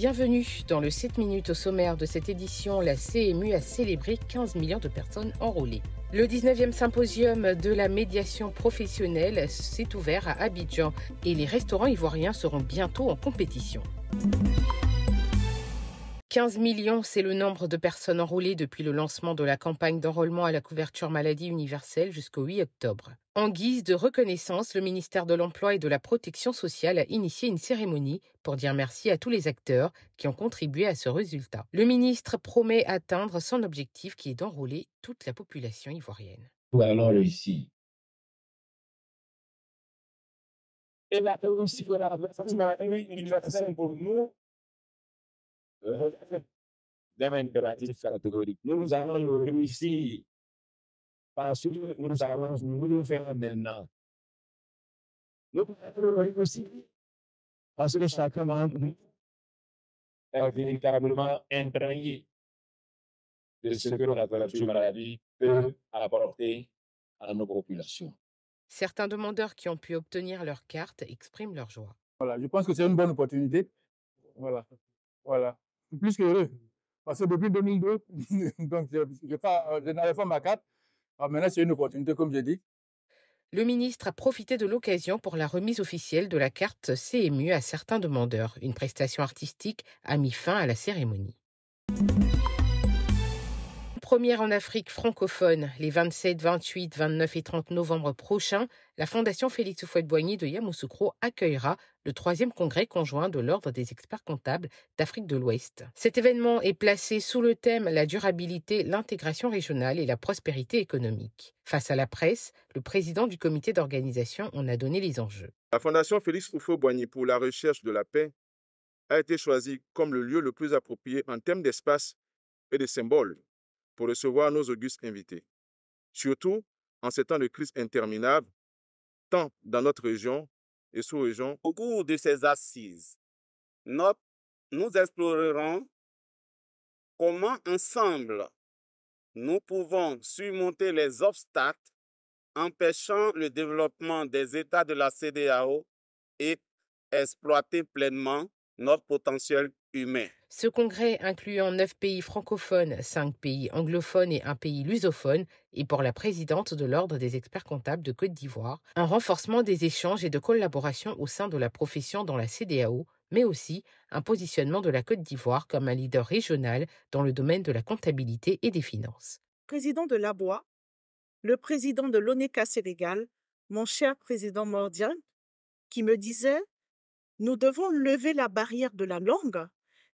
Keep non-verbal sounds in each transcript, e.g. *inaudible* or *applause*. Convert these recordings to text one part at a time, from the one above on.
Bienvenue dans le 7 minutes au sommaire de cette édition. La CMU a célébré 15 millions de personnes enrôlées. Le 19e symposium de la médiation professionnelle s'est ouvert à Abidjan et les restaurants ivoiriens seront bientôt en compétition. 15 millions, c'est le nombre de personnes enrôlées depuis le lancement de la campagne d'enrôlement à la couverture maladie universelle jusqu'au 8 octobre. En guise de reconnaissance, le ministère de l'Emploi et de la Protection sociale a initié une cérémonie pour dire merci à tous les acteurs qui ont contribué à ce résultat. Le ministre promet atteindre son objectif qui est d'enrôler toute la population ivoirienne. Nous avons réussi parce que nous avons voulu faire maintenant. Nous avons réussi parce que chacun d'entre nous est véritablement imprégné de ce que la maladie peut apporter à nos populations. Certains demandeurs qui ont pu obtenir leur carte expriment leur joie. Voilà, je pense que c'est une bonne opportunité. Voilà, voilà plus que Parce que depuis 2002, *laughs* donc je, euh, n'avais pas ma carte. Alors ah, maintenant, c'est une opportunité, comme j'ai dit. Le ministre a profité de l'occasion pour la remise officielle de la carte CMU à certains demandeurs, une prestation artistique a mis fin à la cérémonie première en Afrique francophone, les 27, 28, 29 et 30 novembre prochains, la Fondation Félix Houphouët-Boigny de Yamoussoukro accueillera le troisième congrès conjoint de l'Ordre des experts comptables d'Afrique de l'Ouest. Cet événement est placé sous le thème La durabilité, l'intégration régionale et la prospérité économique. Face à la presse, le président du comité d'organisation en a donné les enjeux. La Fondation Félix Houphouët-Boigny pour la recherche de la paix a été choisie comme le lieu le plus approprié en termes d'espace et de symboles pour recevoir nos augustes invités. Surtout en ces temps de crise interminable, tant dans notre région et sous-région. Au cours de ces assises, nous, nous explorerons comment ensemble nous pouvons surmonter les obstacles empêchant le développement des États de la CDAO et exploiter pleinement notre potentiel humain. Ce congrès incluant neuf pays francophones, cinq pays anglophones et un pays lusophone est pour la présidente de l'Ordre des experts comptables de Côte d'Ivoire un renforcement des échanges et de collaboration au sein de la profession dans la CDAO, mais aussi un positionnement de la Côte d'Ivoire comme un leader régional dans le domaine de la comptabilité et des finances. Président de l'Abois, le président de l'ONECA Sénégal, mon cher président Mordian, qui me disait Nous devons lever la barrière de la langue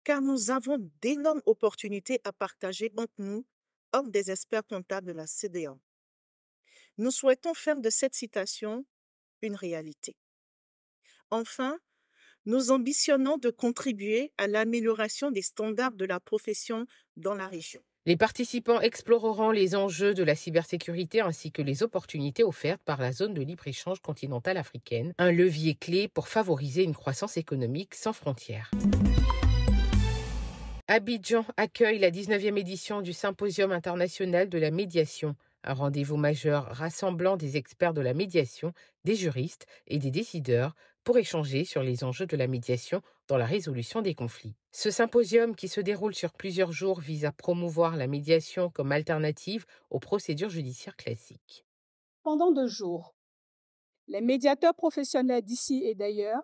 car nous avons d'énormes opportunités à partager entre nous, hommes des experts comptables de la CDA. Nous souhaitons faire de cette citation une réalité. Enfin, nous ambitionnons de contribuer à l'amélioration des standards de la profession dans la région. Les participants exploreront les enjeux de la cybersécurité ainsi que les opportunités offertes par la zone de libre-échange continentale africaine, un levier clé pour favoriser une croissance économique sans frontières. Abidjan accueille la 19e édition du Symposium international de la médiation, un rendez-vous majeur rassemblant des experts de la médiation, des juristes et des décideurs pour échanger sur les enjeux de la médiation dans la résolution des conflits. Ce symposium, qui se déroule sur plusieurs jours, vise à promouvoir la médiation comme alternative aux procédures judiciaires classiques. Pendant deux jours, les médiateurs professionnels d'ici et d'ailleurs,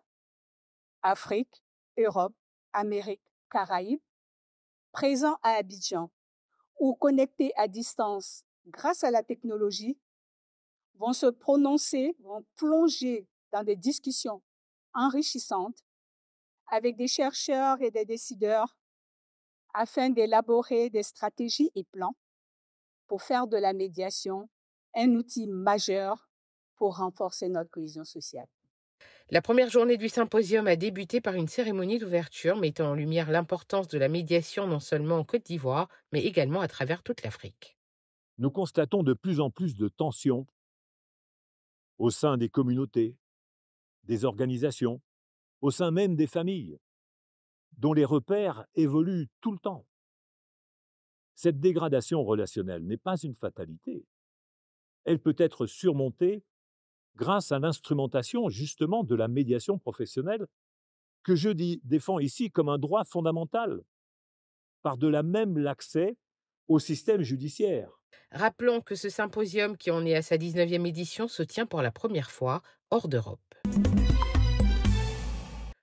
Afrique, Europe, Amérique, Caraïbes, présents à Abidjan ou connectés à distance grâce à la technologie, vont se prononcer, vont plonger dans des discussions enrichissantes avec des chercheurs et des décideurs afin d'élaborer des stratégies et plans pour faire de la médiation un outil majeur pour renforcer notre cohésion sociale. La première journée du symposium a débuté par une cérémonie d'ouverture mettant en lumière l'importance de la médiation non seulement en Côte d'Ivoire, mais également à travers toute l'Afrique. Nous constatons de plus en plus de tensions au sein des communautés, des organisations, au sein même des familles, dont les repères évoluent tout le temps. Cette dégradation relationnelle n'est pas une fatalité. Elle peut être surmontée grâce à l'instrumentation justement de la médiation professionnelle que je défends ici comme un droit fondamental, par de la même l'accès au système judiciaire. Rappelons que ce symposium qui en est à sa 19e édition se tient pour la première fois hors d'Europe.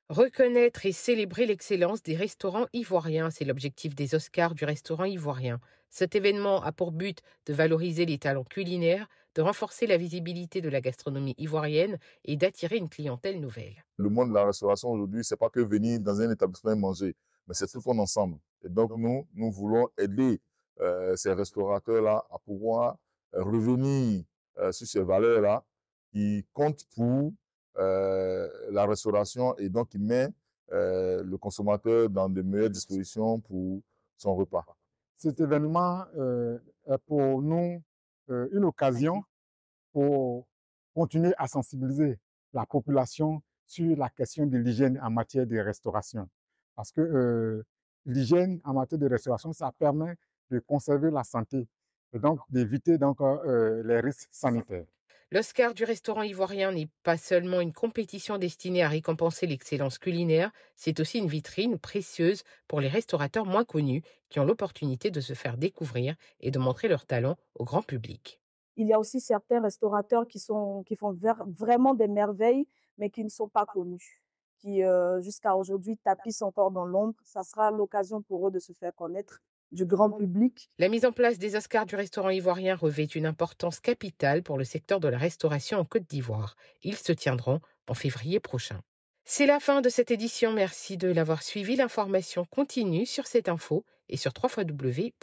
Reconnaître et célébrer l'excellence des restaurants ivoiriens, c'est l'objectif des Oscars du restaurant ivoirien. Cet événement a pour but de valoriser les talents culinaires de renforcer la visibilité de la gastronomie ivoirienne et d'attirer une clientèle nouvelle. Le monde de la restauration aujourd'hui, c'est pas que venir dans un établissement et manger, mais c'est tout monde ensemble. Et donc nous, nous voulons aider euh, ces restaurateurs-là à pouvoir euh, revenir euh, sur ces valeurs-là qui comptent pour la restauration et donc qui met le consommateur dans de meilleures dispositions pour son repas. Cet événement est pour nous euh, une occasion pour continuer à sensibiliser la population sur la question de l'hygiène en matière de restauration. Parce que euh, l'hygiène en matière de restauration, ça permet de conserver la santé et donc d'éviter donc euh, les risques sanitaires. L'Oscar du restaurant ivoirien n'est pas seulement une compétition destinée à récompenser l'excellence culinaire, c'est aussi une vitrine précieuse pour les restaurateurs moins connus qui ont l'opportunité de se faire découvrir et de montrer leur talent au grand public. Il y a aussi certains restaurateurs qui, font vraiment des merveilles, mais qui ne sont pas connus, qui euh, jusqu'à aujourd'hui tapissent encore dans l'ombre. Ça sera l'occasion pour eux de se faire connaître du grand public. La mise en place des Oscars du restaurant ivoirien revêt une importance capitale pour le secteur de la restauration en Côte d'Ivoire. Ils se tiendront en février prochain. C'est la fin de cette édition. Merci de l'avoir suivi. L'information continue sur cette info et sur www.cetinfo.ci.